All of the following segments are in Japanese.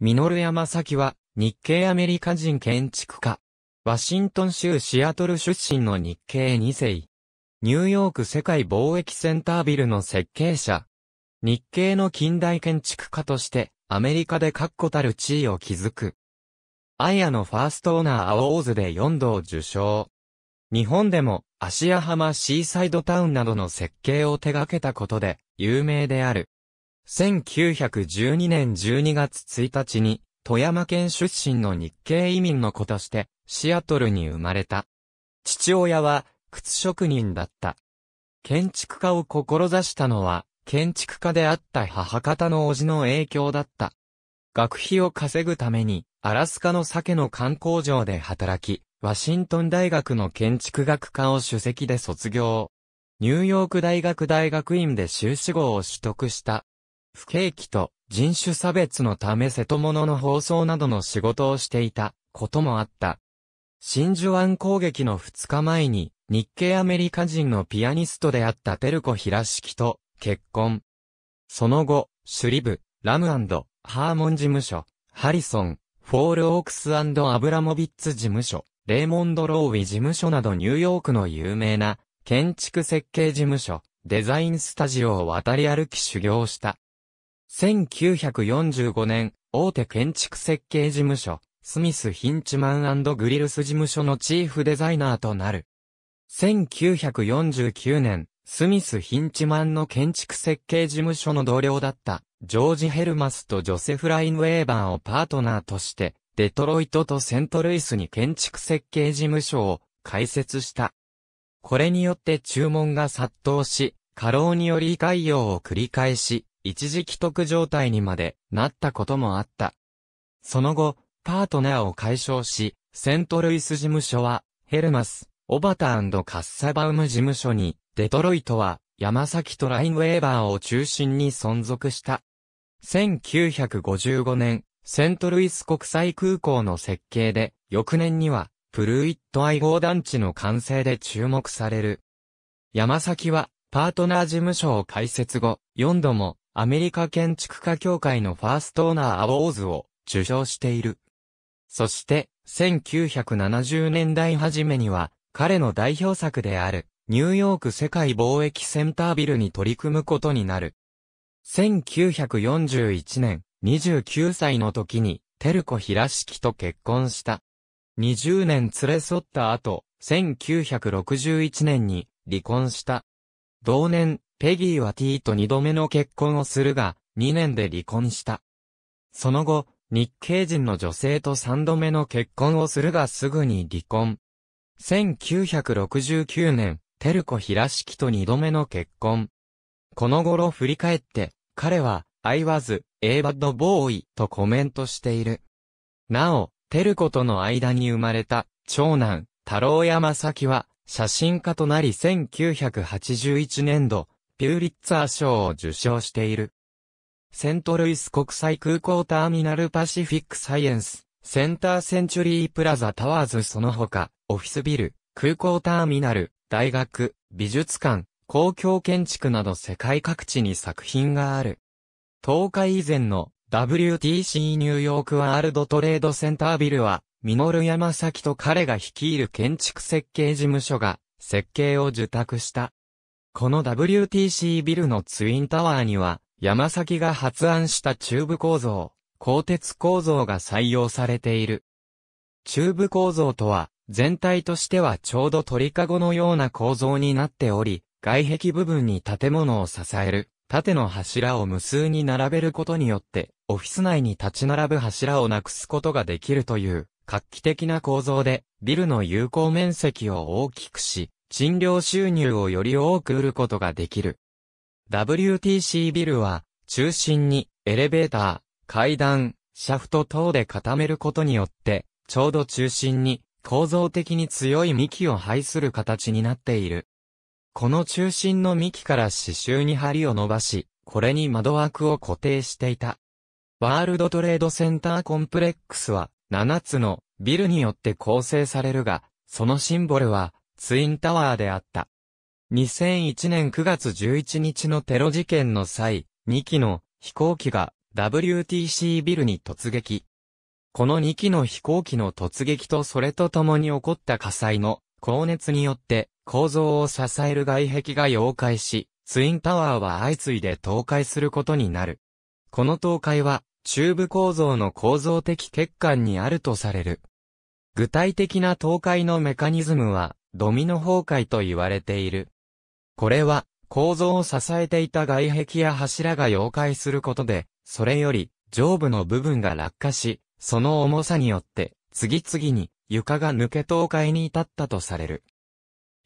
ミノル山崎は、日系アメリカ人建築家。ワシントン州シアトル出身の日系二世。ニューヨーク世界貿易センタービルの設計者。日系の近代建築家として、アメリカで確固たる地位を築く。アイアのファーストオーナーアオーズで4度を受賞。日本でも、アシア浜シーサイドタウンなどの設計を手掛けたことで、有名である。1912年12月1日に、富山県出身の日系移民の子として、シアトルに生まれた。父親は、靴職人だった。建築家を志したのは、建築家であった母方の叔父の影響だった。学費を稼ぐために、アラスカの鮭の観光場で働き、ワシントン大学の建築学科を首席で卒業。ニューヨーク大学大学院で修士号を取得した。不景気と人種差別のため瀬戸物の放送などの仕事をしていたこともあった。真珠湾攻撃の2日前に日系アメリカ人のピアニストであったテルコ・ヒラシキと結婚。その後、シュリブ、ラムハーモン事務所、ハリソン、フォール・オークスアブラモビッツ事務所、レーモンド・ローウィ事務所などニューヨークの有名な建築設計事務所、デザインスタジオを渡り歩き修行した。1945年、大手建築設計事務所、スミス・ヒンチマングリルス事務所のチーフデザイナーとなる。1949年、スミス・ヒンチマンの建築設計事務所の同僚だった、ジョージ・ヘルマスとジョセフ・ライン・ウェーバーをパートナーとして、デトロイトとセントルイスに建築設計事務所を開設した。これによって注文が殺到し、過労により異海用を繰り返し、一時既得状態にまでなったこともあった。その後、パートナーを解消し、セントルイス事務所は、ヘルマス、オバタカッサバウム事務所に、デトロイトは、山崎とラインウェーバーを中心に存続した。1955年、セントルイス国際空港の設計で、翌年には、プルイット愛号団地の完成で注目される。山崎は、パートナー事務所を開設後、4度も、アメリカ建築家協会のファーストオーナーアウォーズを受賞している。そして、1970年代初めには、彼の代表作である、ニューヨーク世界貿易センタービルに取り組むことになる。1941年、29歳の時に、テルコ・ヒラシキと結婚した。20年連れ添った後、1961年に離婚した。同年、ペギーは T と二度目の結婚をするが、2年で離婚した。その後、日系人の女性と3度目の結婚をするがすぐに離婚。1969年、テルコ・ヒラシキと2度目の結婚。この頃振り返って、彼は、I was, a bad boy とコメントしている。なお、テルコとの間に生まれた、長男、太郎山崎は、写真家となり1981年度、ピューリッツァー賞を受賞している。セントルイス国際空港ターミナルパシフィックサイエンス、センターセンチュリープラザタワーズその他、オフィスビル、空港ターミナル、大学、美術館、公共建築など世界各地に作品がある。10日以前の WTC ニューヨークワールドトレードセンタービルは、ミノル山崎と彼が率いる建築設計事務所が設計を受託した。この WTC ビルのツインタワーには、山崎が発案したチューブ構造、鋼鉄構造が採用されている。チューブ構造とは、全体としてはちょうど鳥かごのような構造になっており、外壁部分に建物を支える、縦の柱を無数に並べることによって、オフィス内に立ち並ぶ柱をなくすことができるという、画期的な構造で、ビルの有効面積を大きくし、賃料収入をより多く売ることができる。WTC ビルは、中心にエレベーター、階段、シャフト等で固めることによって、ちょうど中心に構造的に強い幹を配する形になっている。この中心の幹から刺繍に針を伸ばし、これに窓枠を固定していた。ワールドトレードセンターコンプレックスは7つのビルによって構成されるが、そのシンボルはツインタワーであった。2001年9月11日のテロ事件の際、2機の飛行機が WTC ビルに突撃。この2機の飛行機の突撃とそれと共に起こった火災の高熱によって構造を支える外壁が溶解し、ツインタワーは相次いで倒壊することになる。この倒壊は中部構造の構造的欠陥にあるとされる。具体的な倒壊のメカニズムはドミノ崩壊と言われている。これは、構造を支えていた外壁や柱が溶解することで、それより上部の部分が落下し、その重さによって、次々に床が抜け倒壊に至ったとされる。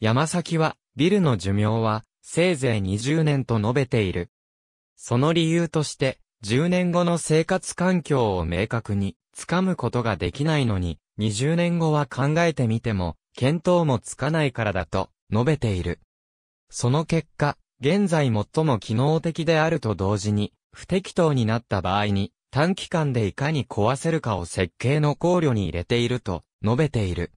山崎は、ビルの寿命は、せいぜい20年と述べている。その理由として、10年後の生活環境を明確に、つかむことができないのに、20年後は考えてみても、見当もつかないからだと述べている。その結果、現在最も機能的であると同時に、不適当になった場合に、短期間でいかに壊せるかを設計の考慮に入れていると述べている。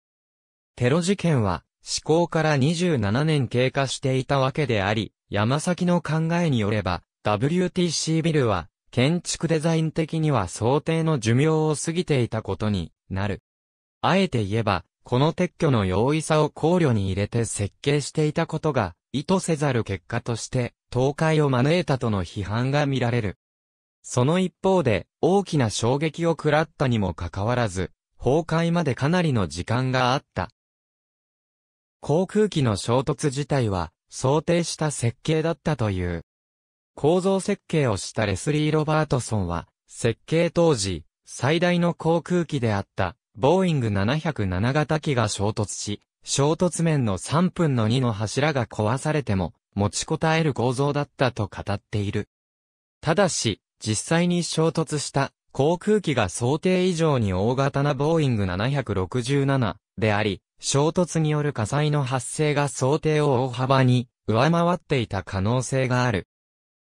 テロ事件は、施行から27年経過していたわけであり、山崎の考えによれば、WTC ビルは、建築デザイン的には想定の寿命を過ぎていたことになる。あえて言えば、この撤去の容易さを考慮に入れて設計していたことが、意図せざる結果として、倒壊を招いたとの批判が見られる。その一方で、大きな衝撃を食らったにもかかわらず、崩壊までかなりの時間があった。航空機の衝突自体は、想定した設計だったという。構造設計をしたレスリー・ロバートソンは、設計当時、最大の航空機であったボーイング707型機が衝突し、衝突面の3分の2の柱が壊されても、持ちこたえる構造だったと語っている。ただし、実際に衝突した航空機が想定以上に大型なボーイング767であり、衝突による火災の発生が想定を大幅に上回っていた可能性がある。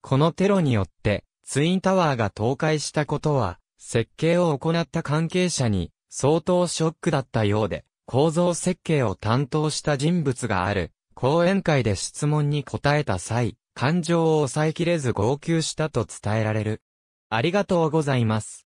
このテロによってツインタワーが倒壊したことは、設計を行った関係者に相当ショックだったようで、構造設計を担当した人物がある、講演会で質問に答えた際、感情を抑えきれず号泣したと伝えられる。ありがとうございます。